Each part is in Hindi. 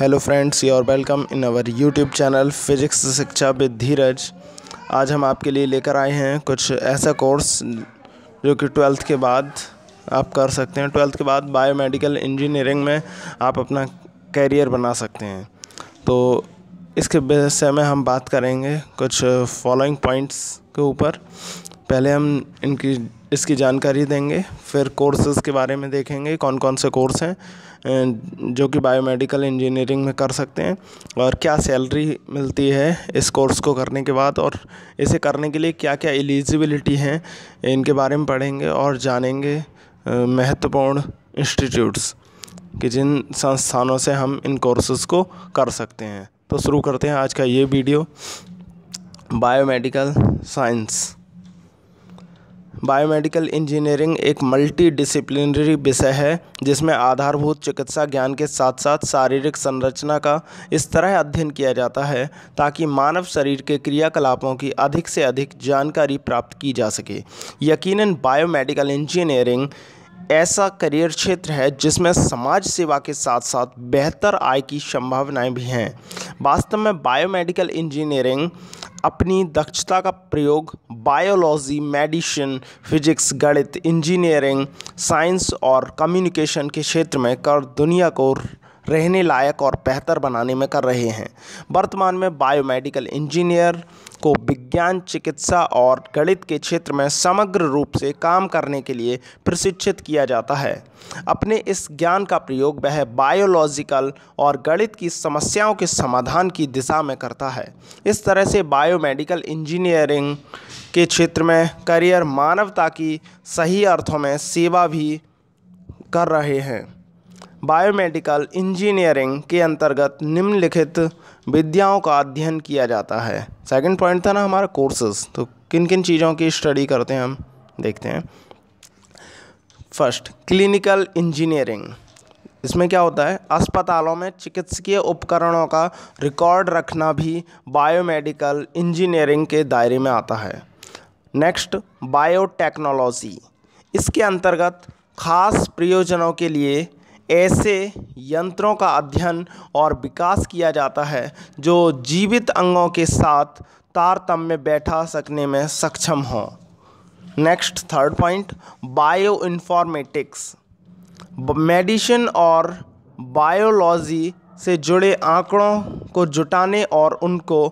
hello friends your welcome in our YouTube channel physics शिक्षा विद धीरज आज हम आपके लिए लेकर आए हैं कुछ ऐसा कोर्स जो कि ट्वेल्थ के बाद आप कर सकते हैं ट्वेल्थ के बाद बायोमेडिकल इंजीनियरिंग में आप अपना कैरियर बना सकते हैं तो इसके विषय में हम बात करेंगे कुछ फॉलोइंग पॉइंट्स के ऊपर पहले हम इनकी इसकी जानकारी देंगे फिर कोर्सेज़ के बारे में देखेंगे कौन कौन से कोर्स हैं जो कि बायोमेडिकल इंजीनियरिंग में कर सकते हैं और क्या सैलरी मिलती है इस कोर्स को करने के बाद और इसे करने के लिए क्या क्या एलिजिबिलिटी हैं इनके बारे में पढ़ेंगे और जानेंगे महत्वपूर्ण इंस्टीट्यूट्स कि जिन संस्थानों से हम इन कोर्सेज़ को कर सकते हैं तो शुरू करते हैं आज का ये video biomedical science biomedical engineering एक मल्टी डिसिप्लिनरी विषय है जिसमें आधारभूत चिकित्सा ज्ञान के साथ साथ शारीरिक संरचना का इस तरह अध्ययन किया जाता है ताकि मानव शरीर के क्रियाकलापों की अधिक से अधिक जानकारी प्राप्त की जा सके यकीनन बायोमेडिकल इंजीनियरिंग ऐसा करियर क्षेत्र है जिसमें समाज सेवा के साथ साथ बेहतर आय की संभावनाएं भी हैं वास्तव में बायोमेडिकल इंजीनियरिंग अपनी दक्षता का प्रयोग बायोलॉजी मेडिसिन फिजिक्स गणित इंजीनियरिंग साइंस और कम्युनिकेशन के क्षेत्र में कर दुनिया को रहने लायक और बेहतर बनाने में कर रहे हैं वर्तमान में बायोमेडिकल इंजीनियर को विज्ञान चिकित्सा और गणित के क्षेत्र में समग्र रूप से काम करने के लिए प्रशिक्षित किया जाता है अपने इस ज्ञान का प्रयोग वह बायोलॉजिकल और गणित की समस्याओं के समाधान की दिशा में करता है इस तरह से बायोमेडिकल इंजीनियरिंग के क्षेत्र में करियर मानवता की सही अर्थों में सेवा भी कर रहे हैं बायोमेडिकल इंजीनियरिंग के अंतर्गत निम्नलिखित विद्याओं का अध्ययन किया जाता है सेकंड पॉइंट था ना हमारा कोर्सेज तो किन किन चीज़ों की स्टडी करते हैं हम देखते हैं फर्स्ट क्लिनिकल इंजीनियरिंग इसमें क्या होता है अस्पतालों में चिकित्सकीय उपकरणों का रिकॉर्ड रखना भी बायोमेडिकल इंजीनियरिंग के दायरे में आता है नेक्स्ट बायोटेक्नोलॉजी इसके अंतर्गत खास प्रयोजनों के लिए ऐसे यंत्रों का अध्ययन और विकास किया जाता है जो जीवित अंगों के साथ तारतम्य बैठा सकने में सक्षम हों next third point bioinformatics medicine और बायोलॉजी से जुड़े आंकड़ों को जुटाने और उनको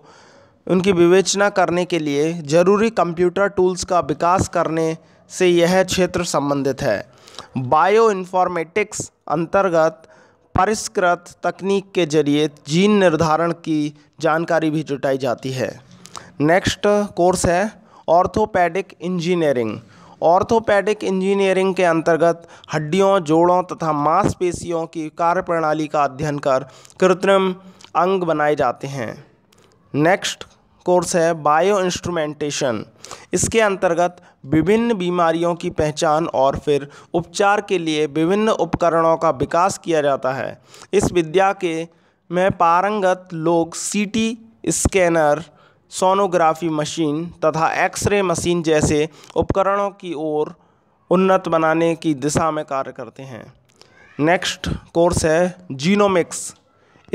उनकी विवेचना करने के लिए ज़रूरी कंप्यूटर टूल्स का विकास करने से यह क्षेत्र संबंधित है बायो इन्फॉर्मेटिक्स अंतर्गत परिष्कृत तकनीक के जरिए जीन निर्धारण की जानकारी भी जुटाई जाती है नेक्स्ट कोर्स है ऑर्थोपैडिक इंजीनियरिंग ऑर्थोपैडिक इंजीनियरिंग के अंतर्गत हड्डियों जोड़ों तथा मांसपेशियों की कार्यप्रणाली का अध्ययन कर कृत्रिम अंग बनाए जाते हैं नेक्स्ट कोर्स है बायो इंस्ट्रूमेंटेशन इसके अंतर्गत विभिन्न बीमारियों की पहचान और फिर उपचार के लिए विभिन्न उपकरणों का विकास किया जाता है इस विद्या के में पारंगत लोग सीटी स्कैनर सोनोग्राफी मशीन तथा एक्सरे मशीन जैसे उपकरणों की ओर उन्नत बनाने की दिशा में कार्य करते हैं नेक्स्ट कोर्स है जीनोमिक्स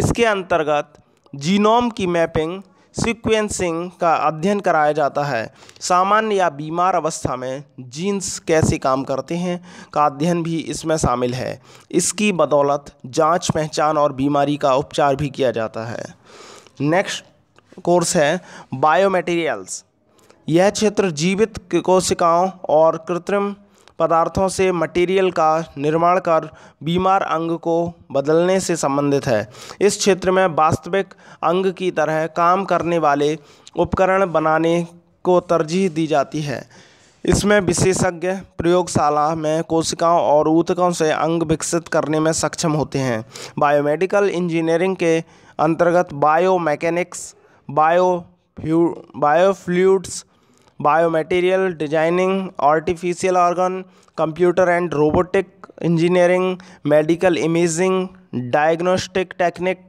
इसके अंतर्गत जीनोम की मैपिंग सीक्वेंसिंग का अध्ययन कराया जाता है सामान्य या बीमार अवस्था में जीन्स कैसे काम करते हैं का अध्ययन भी इसमें शामिल है इसकी बदौलत जांच पहचान और बीमारी का उपचार भी किया जाता है नेक्स्ट कोर्स है बायोमेटेरियल्स यह क्षेत्र जीवित कोशिकाओं और कृत्रिम पदार्थों से मटेरियल का निर्माण कर बीमार अंग को बदलने से संबंधित है इस क्षेत्र में वास्तविक अंग की तरह काम करने वाले उपकरण बनाने को तरजीह दी जाती है इसमें विशेषज्ञ प्रयोगशाला में कोशिकाओं और ऊतकों से अंग विकसित करने में सक्षम होते हैं बायोमेडिकल इंजीनियरिंग के अंतर्गत biomechanics bio biofluids biomaterial designing artificial organ computer and robotic engineering medical imaging diagnostic technique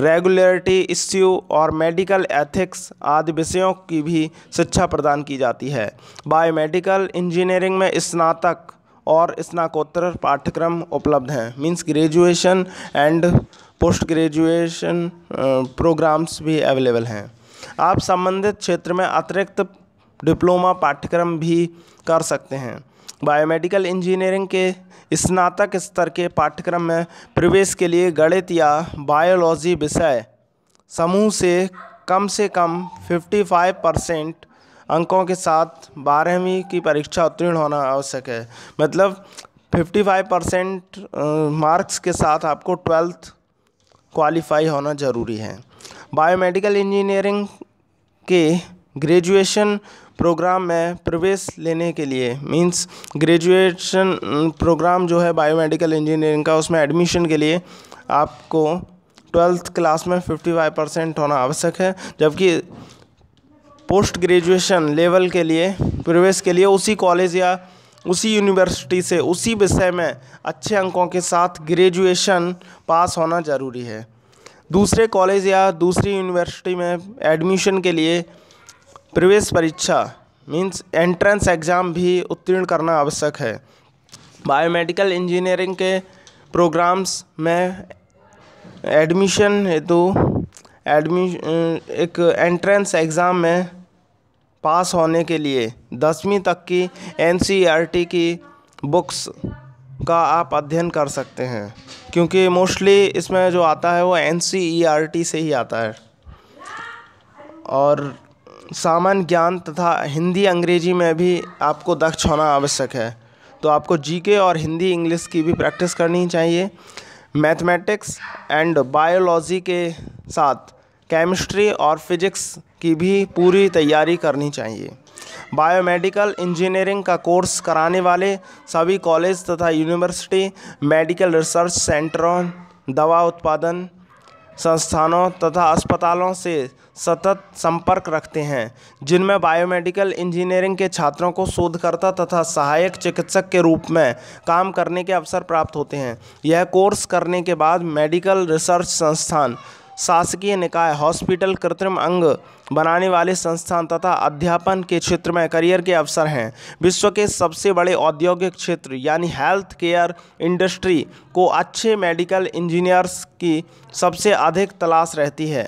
regularity issue और मेडिकल एथिक्स आदि विषयों की भी शिक्षा प्रदान की जाती है बायोमेडिकल इंजीनियरिंग में स्नातक और स्नाकोत्तर पाठ्यक्रम उपलब्ध हैं means graduation and post graduation programmes भी अवेलेबल हैं आप संबंधित क्षेत्र में अतिरिक्त डिप्लोमा पाठ्यक्रम भी कर सकते हैं बायोमेडिकल इंजीनियरिंग के स्नातक स्तर के पाठ्यक्रम में प्रवेश के लिए गणित या बायोलॉजी विषय समूह से कम से कम 55 परसेंट अंकों के साथ बारहवीं की परीक्षा उत्तीर्ण होना आवश्यक है मतलब 55 परसेंट मार्क्स के साथ आपको ट्वेल्थ क्वालिफाई होना ज़रूरी है बायोमेडिकल इंजीनियरिंग के ग्रेजुएशन प्रोग्राम में प्रवेश लेने के लिए मींस ग्रेजुएशन प्रोग्राम जो है बायोमेडिकल इंजीनियरिंग का उसमें एडमिशन के लिए आपको ट्वेल्थ क्लास में 55 परसेंट होना आवश्यक है जबकि पोस्ट ग्रेजुएशन लेवल के लिए प्रवेश के लिए उसी कॉलेज या उसी यूनिवर्सिटी से उसी विषय में अच्छे अंकों के साथ ग्रेजुएशन पास होना ज़रूरी है दूसरे कॉलेज या दूसरी यूनिवर्सिटी में एडमिशन के लिए प्रवेश परीक्षा मीन्स एंट्रेंस एग्ज़ाम भी उत्तीर्ण करना आवश्यक है बायोमेडिकल इंजीनियरिंग के प्रोग्राम्स में एडमिशन हेतु एडमि एक एंट्रेंस एग्ज़ाम में पास होने के लिए दसवीं तक की एन e की बुक्स का आप अध्ययन कर सकते हैं क्योंकि मोस्टली इसमें जो आता है वो एन e से ही आता है और सामान्य ज्ञान तथा हिंदी अंग्रेजी में भी आपको दक्ष होना आवश्यक है तो आपको जीके और हिंदी इंग्लिश की भी प्रैक्टिस करनी चाहिए मैथमेटिक्स एंड बायोलॉजी के साथ केमिस्ट्री और फिजिक्स की भी पूरी तैयारी करनी चाहिए बायोमेडिकल इंजीनियरिंग का कोर्स कराने वाले सभी कॉलेज तथा यूनिवर्सिटी मेडिकल रिसर्च सेंटरों दवा उत्पादन संस्थानों तथा अस्पतालों से सतत संपर्क रखते हैं जिनमें बायोमेडिकल इंजीनियरिंग के छात्रों को शोधकर्ता तथा सहायक चिकित्सक के रूप में काम करने के अवसर प्राप्त होते हैं यह कोर्स करने के बाद मेडिकल रिसर्च संस्थान शासकीय निकाय हॉस्पिटल कृत्रिम अंग बनाने वाले संस्थान तथा अध्यापन के क्षेत्र में करियर के अवसर हैं विश्व के सबसे बड़े औद्योगिक क्षेत्र यानी हेल्थ केयर इंडस्ट्री को अच्छे मेडिकल इंजीनियर्स की सबसे अधिक तलाश रहती है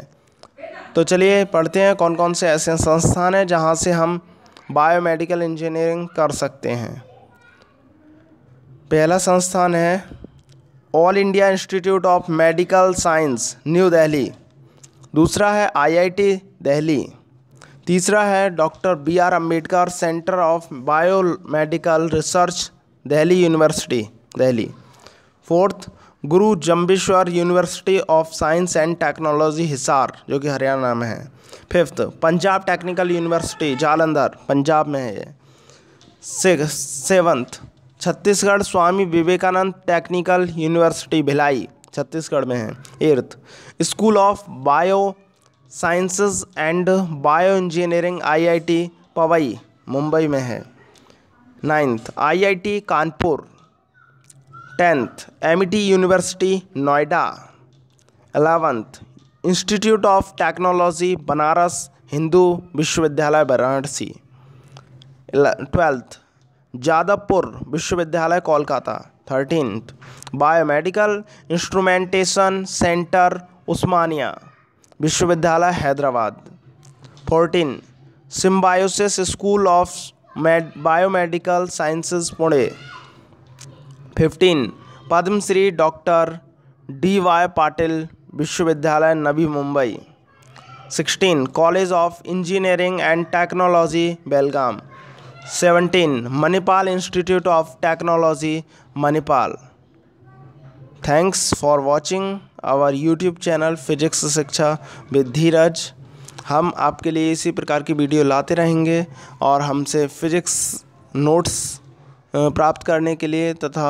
तो चलिए पढ़ते हैं कौन कौन से ऐसे संस्थान हैं जहाँ से हम बायोमेडिकल इंजीनियरिंग कर सकते हैं पहला संस्थान है All India Institute of Medical Science New Delhi दूसरा है आईआईटी दिल्ली तीसरा है doctor B R Ambedkar Centre of Biomedical Research Delhi University Delhi fourth Guru Jambheshwar University of Science and Technology Hisar जो कि हरियाणा में है फिफ्थ पंजाब टेक्निकल यूनिवर्सिटी जालंधर पंजाब में है ये seventh Chhattisgarh Swami Vivekananda Technical University Bhilai Chhattisgarh में है eighth School of Biosciences and bio engineering IIT Powai Mumbai में है ninth IIT Kanpur tenth MET e University Noida eleventh Institute of Technology Banaras Hindu विश्वविद्यालय वाराणसी ट्वेल्थ जादवपुर विश्वविद्यालय Kolkata thirteen Biomedical Instrumentation Centre Osmania विश्वविद्यालय Hyderabad fourteen Symbiosis School of Biomedical Sciences Pune fifteen Padmashri doctor D Y Patil विश्वविद्यालय Navi Mumbai sixteen College of Engineering and Technology Belgaum seventeen Manipal Institute of Technology Manipal thanks for watching our YouTube channel physics शिक्षा विद धीरज हम आपके लिए इसी प्रकार की वीडियो लाते रहेंगे और हमसे फिजिक्स नोट्स प्राप्त करने के लिए तथा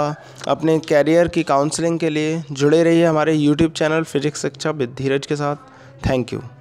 अपने कैरियर की काउंसलिंग के लिए जुड़े रहिए हमारे यूट्यूब चैनल फिजिक्स शिक्षा विद धीरज के साथ थैंक यू